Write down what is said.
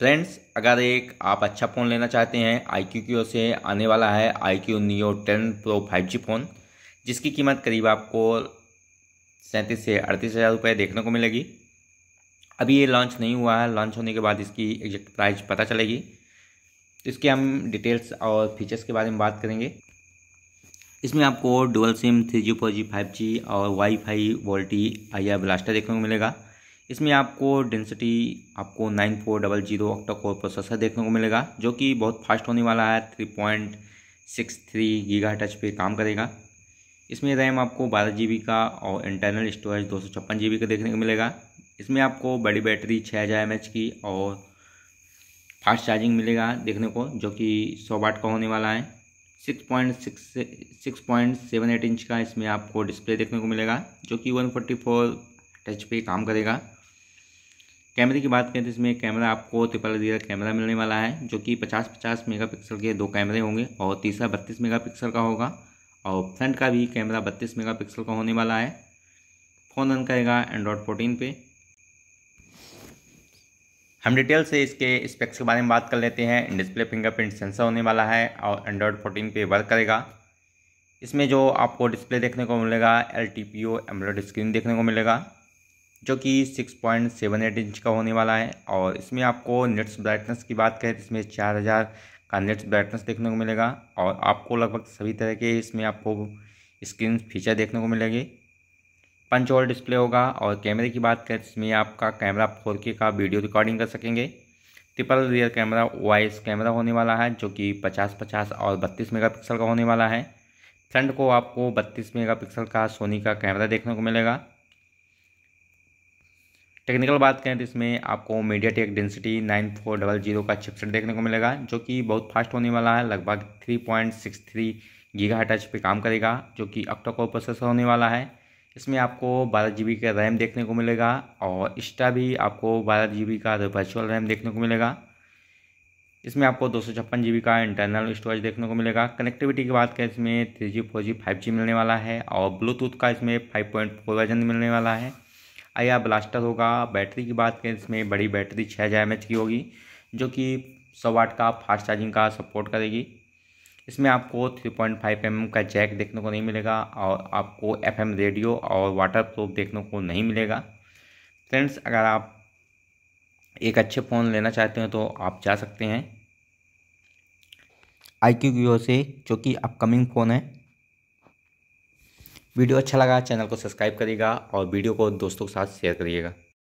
friends अगर एक आप अच्छा फ़ोन लेना चाहते हैं आई क्यू की ओर से आने वाला है iQOO Neo ten Pro five G phone जिसकी कीमत करीब आपको सैंतीस से अड़तीस हज़ार रुपये देखने को मिलेगी अभी ये लॉन्च नहीं हुआ है लॉन्च होने के बाद इसकी एग्जैक्ट प्राइस पता चलेगी इसके हम डिटेल्स और फीचर्स के बारे में बात करेंगे इसमें आपको dual SIM three G four G five G और वाईफाई वोल्टी आई ब्लास्टर देखने को मिलेगा इसमें आपको डेंसिटी आपको nine four double zero octa core processor देखने को मिलेगा जो कि बहुत फास्ट होने वाला है three point six three giga टच पर काम करेगा इसमें रैम आपको बारह जी का और इंटरनल स्टोरेज दो सौ छप्पन जी का देखने को मिलेगा इसमें आपको बड़ी बैटरी छः हज़ार एम की और फास्ट चार्जिंग मिलेगा देखने को जो कि सौ वाट का होने वाला है six point six six point seven eight inch का इसमें आपको डिस्प्ले देखने को मिलेगा जो कि वन फोर्टी फोर टच पे काम करेगा कैमरे की बात करें तो इसमें कैमरा आपको ट्रिपल रियर कैमरा मिलने वाला है जो कि 50-50 मेगापिक्सल के दो कैमरे होंगे और तीसरा 32 मेगापिक्सल का होगा और फ्रंट का भी कैमरा 32 मेगापिक्सल का होने वाला है फ़ोन रन करेगा एंड्रॉयड फोर्टीन पे हम डिटेल से इसके स्पेक्स के बारे में बात कर लेते हैं डिस्प्ले फिंगरप्रिंट सेंसर होने वाला है और एंड्रॉयड फोर्टीन पे वर्क करेगा इसमें जो आपको डिस्प्ले देखने को मिलेगा L T P O screen देखने को मिलेगा जो कि 6.78 इंच का होने वाला है और इसमें आपको नेट्स ब्राइटनेस की बात करें तो इसमें 4000 का नेट्स ब्राइटनेस देखने को मिलेगा और आपको लगभग सभी तरह के इसमें आपको स्क्रीन फीचर देखने को मिलेंगे पंच और डिस्प्ले होगा और कैमरे की बात करें तो इसमें आपका कैमरा फोर का वीडियो रिकॉर्डिंग कर सकेंगे ट्रिपल रियर कैमरा वाइस कैमरा होने वाला है जो कि पचास पचास और बत्तीस मेगा का होने वाला है फ्रंट को आपको बत्तीस मेगा का सोनी का कैमरा देखने को मिलेगा टेक्निकल बात करें तो इसमें आपको MediaTek Dimensity nine four double zero का चिपसेट देखने को मिलेगा जो कि बहुत फास्ट होने वाला है लगभग three point six three giga टच पर काम करेगा जो कि अक्टो को प्रोसेसर होने वाला है इसमें आपको बारह जी का रैम देखने को मिलेगा और इंस्टा भी आपको बारह जी का वर्चुअल रैम देखने को मिलेगा इसमें आपको दो सौ छप्पन जी का इंटरनल स्टोरेज देखने को मिलेगा कनेक्टिविटी की बात करें इसमें three G four G five G मिलने वाला है और ब्लूटूथ का इसमें फाइव पॉइंट फोर वर्जन मिलने वाला है आया ब्लास्टर होगा बैटरी की बात करें इसमें बड़ी बैटरी छः हज़ार एम की होगी जो कि सौ वाट का फास्ट चार्जिंग का सपोर्ट करेगी इसमें आपको 3.5 पॉइंट mm का जैक देखने को नहीं मिलेगा और आपको एफएम रेडियो और वाटर प्रूफ देखने को नहीं मिलेगा फ्रेंड्स अगर आप एक अच्छे फ़ोन लेना चाहते हैं तो आप जा सकते हैं आई क्यू से जो कि अपकमिंग फ़ोन है वीडियो अच्छा लगा चैनल को सब्सक्राइब करिएगा और वीडियो को दोस्तों के साथ शेयर करिएगा